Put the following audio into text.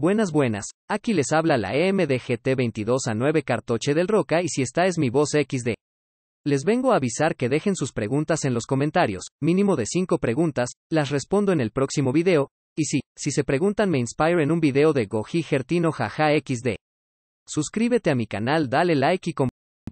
Buenas buenas, aquí les habla la EMDGT 22 a 9 Cartoche del Roca y si esta es mi voz XD. Les vengo a avisar que dejen sus preguntas en los comentarios, mínimo de 5 preguntas, las respondo en el próximo video, y si, si se preguntan me inspire en un video de Goji Gertino jaja XD. Suscríbete a mi canal, dale like y comparte.